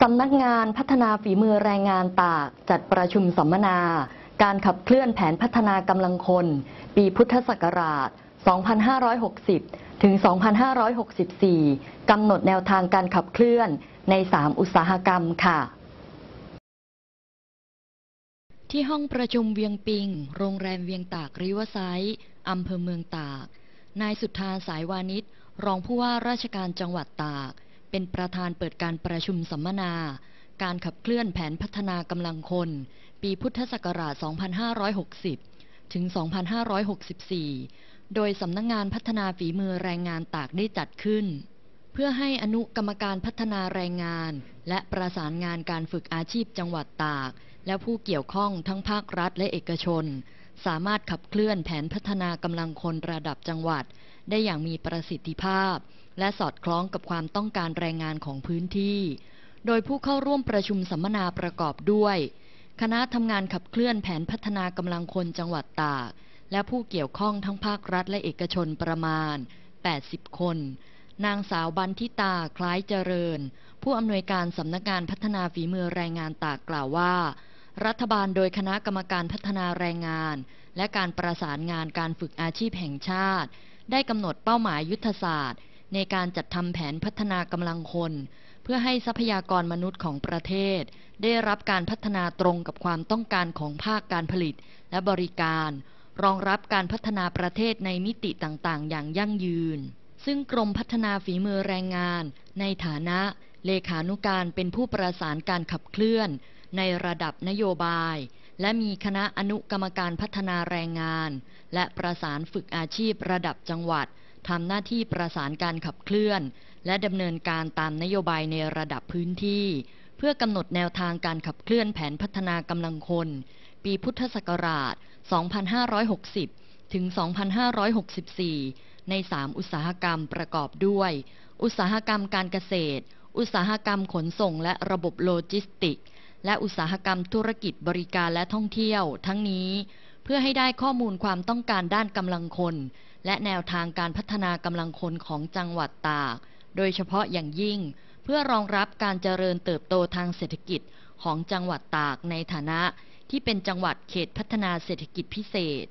สำนักงานพัฒนาฝีมือแรงงานตากจัดประชุมสัมมนา การขับเคลื่อนแผนพัฒนากำลังคน ปีพุทธศักราช 2560 ถึง 2564 กำหนดแนวทางการขับเคลื่อนใน 3 อุตสาหกรรมค่ะ ที่ห้องประชุมเวียงปิง โรงแรมเวียงตากริวไซ์อำเภอเมืองตาก นายสุทธาสายวานิช รองผู้ว่าราชการจังหวัดตากเป็นประธานเปิดการประชุมสัมมนา การขับเคลื่อนแผนพัฒนากำลังคน ปีพุทธศักราช 2560 ถึง 2564 โดยสำนักงงานพัฒนาฝีมือแรงงานตากได้จัดขึ้น เพื่อให้อนุกรรมการพัฒนาแรงงาน และประสานงานการฝึกอาชีพจังหวัดตาก และผู้เกี่ยวข้องทั้งภาครัฐและเอกชน สามารถขับเคลื่อนแผนพัฒนากำลังคนระดับจังหวัด ได้อย่างมีประสิทธิภาพและสอดคล้องกับความต้องการแรงงานของพื้นที่ โดยผู้เข้าร่วมประชุมสัมมนาประกอบด้วย คณะทำงานขับเคลื่อนแผนพัฒนากำลังคนจังหวัดตาก และผู้เกี่ยวข้องทั้งภาครัฐและเอกชนประมาณ 80 คน นางสาวบันทิตาคล้ายเจริญ ผู้อำนวยการสำนักงานพัฒนาฝีมือแรงงานตากกล่าวว่า รัฐบาลโดยคณะกรรมการพัฒนาแรงงาน และการประสานงานการฝึกอาชีพแห่งชาติ ได้กำหนดเป้าหมายยุทธศาสตร์ในการจัดทำแผนพัฒนากำลังคน เพื่อให้ทรัพยากรมนุษย์ของประเทศได้รับการพัฒนาตรงกับความต้องการของภาคการผลิตและบริการ รองรับการพัฒนาประเทศในมิติต่างๆ อย่างยั่งยืน ซึ่งกรมพัฒนาฝีมือแรงงานในฐานะเลขานุการเป็นผู้ประสานการขับเคลื่อนในระดับนโยบาย และมีคณะอนุกรรมการพัฒนาแรงงาน และประสานฝึกอาชีพระดับจังหวัด ทำหน้าที่ประสานการขับเคลื่อน และดำเนินการตามนโยบายในระดับพื้นที่ เพื่อกำหนดแนวทางการขับเคลื่อนแผนพัฒนากำลังคน ปีพุทธศักราช 2560 ถึง 2564 ใน 3 อุตสาหกรรมประกอบด้วย อุตสาหกรรมการเกษตร อุตสาหกรรมขนส่งและระบบโลจิสติกและอุตสาหกรรมธุรกิจบริการและท่องเที่ยวทั้งนี้ เพื่อให้ได้ข้อมูลความต้องการด้านกำลังคน และแนวทางการพัฒนากำลังคนของจังหวัดตาก โดยเฉพาะอย่างยิ่ง เพื่อรองรับการเจริญเติบโตทางเศรษฐกิจของจังหวัดตากในฐานะที่เป็นจังหวัดเขตพัฒนาเศรษฐกิจพิเศษ